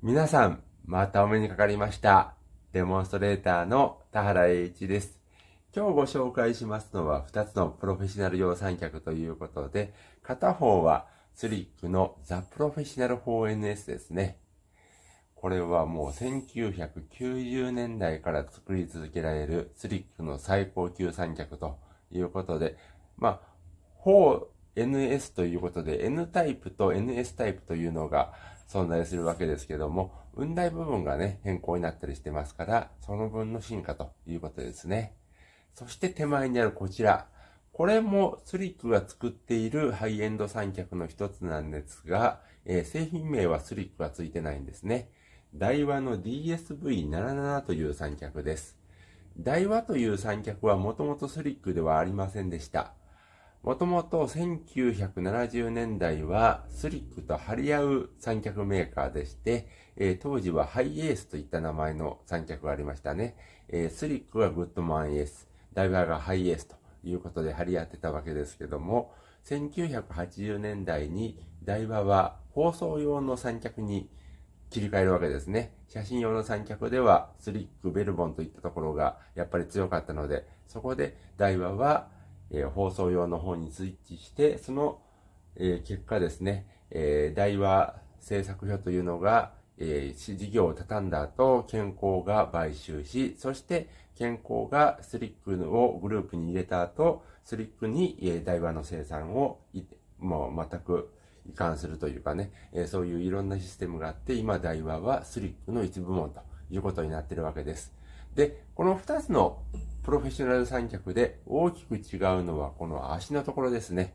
皆さん、またお目にかかりました。デモンストレーターの田原栄一です。今日ご紹介しますのは2つのプロフェッショナル用三脚ということで、片方はスリックのザ・プロフェッショナル 4NS ですね。これはもう1990年代から作り続けられるスリックの最高級三脚ということで、まあ、4NS ということで N タイプと NS タイプというのが存在するわけですけども、雲台部分がね、変更になったりしてますから、その分の進化ということですね。そして手前にあるこちら。これもスリックが作っているハイエンド三脚の一つなんですが、えー、製品名はスリックが付いてないんですね。ダイワの DSV77 という三脚です。ダイワという三脚はもともとスリックではありませんでした。もともと1970年代はスリックと張り合う三脚メーカーでして、えー、当時はハイエースといった名前の三脚がありましたね。えー、スリックはグッドマンエース、ダイバーがハイエースということで張り合ってたわけですけども、1980年代にダイバーは放送用の三脚に切り替えるわけですね。写真用の三脚ではスリック、ベルボンといったところがやっぱり強かったので、そこでダイバーはえー、放送用の方にスイッチして、その、えー、結果ですね、えー、大和製作所というのが、えー、事業を畳んだ後、健康が買収し、そして健康がスリックをグループに入れた後、スリックに、えー、台湾の生産をもう全く移管するというかね、えー、そういういろんなシステムがあって、今台湾はスリックの一部門ということになっているわけです。で、この二つのプロフェッショナル三脚で大きく違うのはこの足のところですね。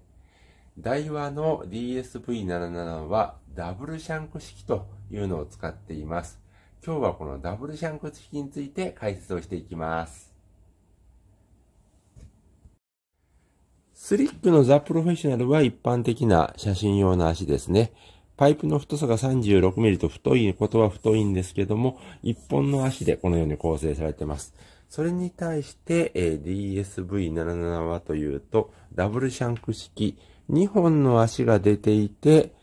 ダイワの DSV77 はダブルシャンク式というのを使っています。今日はこのダブルシャンク式について解説をしていきます。スリックのザ・プロフェッショナルは一般的な写真用の足ですね。パイプの太さが 36mm と太いことは太いんですけども、1本の足でこのように構成されています。それに対して、えー、DSV77 はというと、ダブルシャンク式、2本の足が出ていて、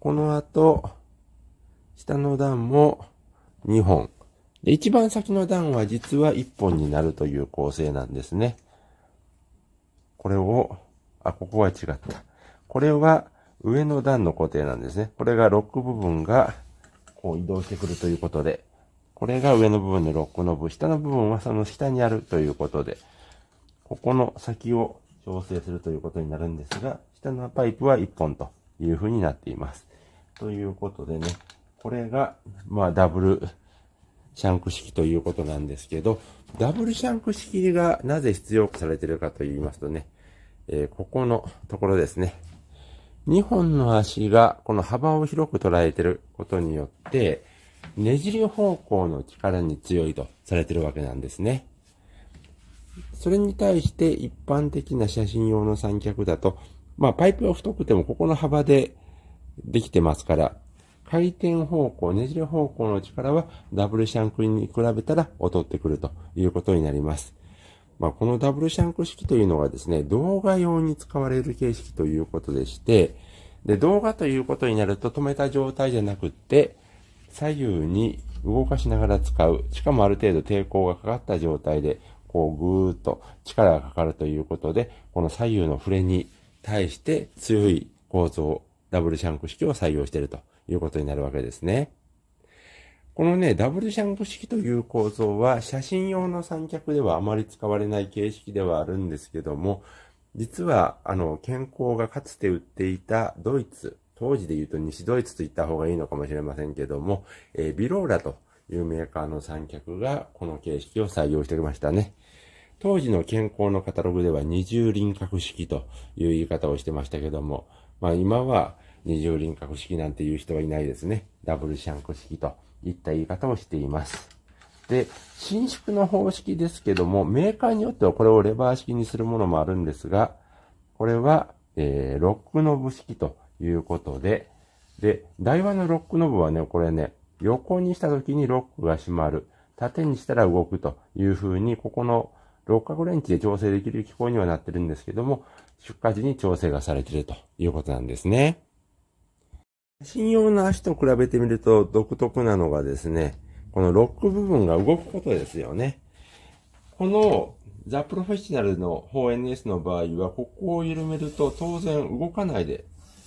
この後、下の段も2本。で、一番先の段は実は1本になるという構成なんですね。これを、あ、ここは違った。これは上の段の固定なんですね。これがロック部分がこう移動してくるということで、これが上の部分の6個の部、下の部分はその下にあるということで、ここの先を調整するということになるんですが、下のパイプは1本という風になっています。ということでね、これが、まあ、ダブルシャンク式ということなんですけど、ダブルシャンク式がなぜ必要とされているかと言いますとね、えー、ここのところですね。2本の足がこの幅を広く捉えていることによって、ねじり方向の力に強いとされてるわけなんですね。それに対して一般的な写真用の三脚だと、まあパイプは太くてもここの幅でできてますから、回転方向、ねじれ方向の力はダブルシャンクに比べたら劣ってくるということになります。まあ、このダブルシャンク式というのがですね、動画用に使われる形式ということでして、で、動画ということになると止めた状態じゃなくって、左右に動かしながら使う。しかもある程度抵抗がかかった状態で、こうぐーっと力がかかるということで、この左右の触れに対して強い構造、ダブルシャンク式を採用しているということになるわけですね。このね、ダブルシャンク式という構造は写真用の三脚ではあまり使われない形式ではあるんですけども、実は、あの、健康がかつて売っていたドイツ当時で言うと西ドイツと言った方がいいのかもしれませんけども、えー、ビローラというメーカーの三脚がこの形式を採用してきましたね。当時の健康のカタログでは二重輪郭式という言い方をしてましたけども、まあ今は二重輪郭式なんていう人はいないですね。ダブルシャンク式といった言い方をしています。で、伸縮の方式ですけども、メーカーによってはこれをレバー式にするものもあるんですが、これは、えー、ロックの部式ということで、で、台湾のロックノブはね、これね、横にした時にロックが閉まる。縦にしたら動くという風に、ここの六角レンチで調整できる機構にはなってるんですけども、出荷時に調整がされているということなんですね。信用の足と比べてみると独特なのがですね、このロック部分が動くことですよね。このザ・プロフェッショナルの方 NS の場合は、ここを緩めると当然動かないで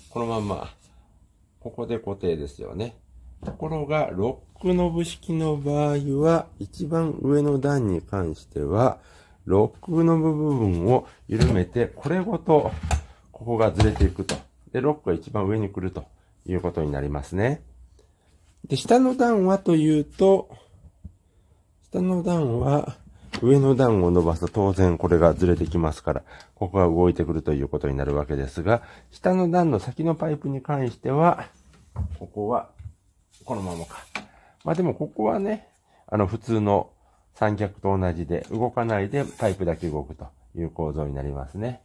このまんま、ここで固定ですよね。ところが、ロックノブ式の場合は、一番上の段に関しては、ロックノブ部分を緩めて、これごと、ここがずれていくと。で、ロックが一番上に来るということになりますね。で、下の段はというと、下の段は、上の段を伸ばすと当然これがずれてきますから、ここが動いてくるということになるわけですが、下の段の先のパイプに関しては、ここは、このままか。まあでもここはね、あの普通の三脚と同じで動かないでパイプだけ動くという構造になりますね。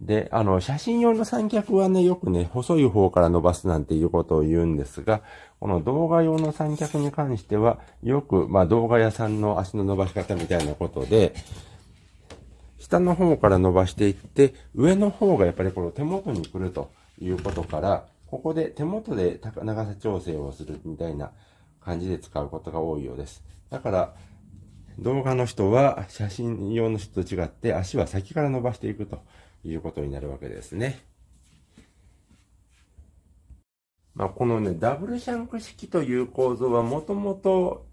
で、あの、写真用の三脚はね、よくね、細い方から伸ばすなんていうことを言うんですが、この動画用の三脚に関しては、よく、まあ、動画屋さんの足の伸ばし方みたいなことで、下の方から伸ばしていって、上の方がやっぱりこの手元に来るということから、ここで手元で高長さ調整をするみたいな感じで使うことが多いようです。だから、動画の人は写真用の人と違って足は先から伸ばしていくということになるわけですね。まあ、このね、ダブルシャンク式という構造はもともと、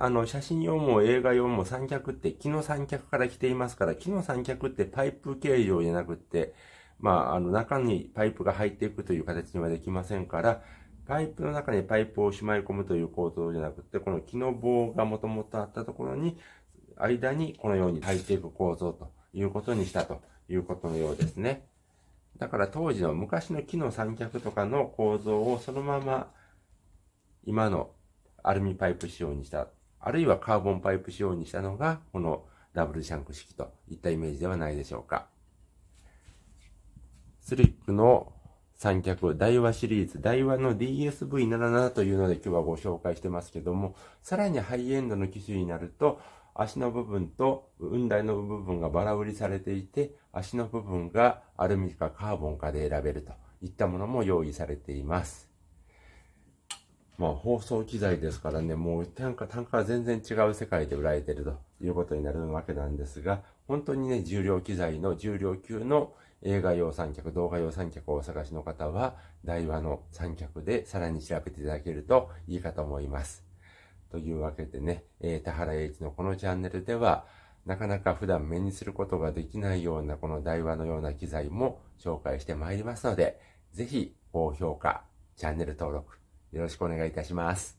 あの、写真用も映画用も三脚って、木の三脚から来ていますから、木の三脚ってパイプ形状じゃなくって、まあ、あの、中にパイプが入っていくという形にはできませんから、パイプの中にパイプをしまい込むという構造じゃなくて、この木の棒がもともとあったところに、間にこのように入っていく構造ということにしたということのようですね。だから当時の昔の木の三脚とかの構造をそのまま今のアルミパイプ仕様にした、あるいはカーボンパイプ仕様にしたのが、このダブルシャンク式といったイメージではないでしょうか。スリップの三脚、ダイワシリーズ、ダイワの DSV77 というので今日はご紹介してますけども、さらにハイエンドの機種になると、足の部分と雲台の部分がバラ売りされていて、足の部分がアルミかカーボンかで選べるといったものも用意されています。まあ、放送機材ですからね、もう単価、単価は全然違う世界で売られてるということになるわけなんですが、本当にね、重量機材の重量級の映画用三脚、動画用三脚をお探しの方は、台話の三脚でさらに調べていただけるといいかと思います。というわけでね、えー、田原栄一のこのチャンネルでは、なかなか普段目にすることができないようなこの台話のような機材も紹介してまいりますので、ぜひ高評価、チャンネル登録、よろしくお願いいたします。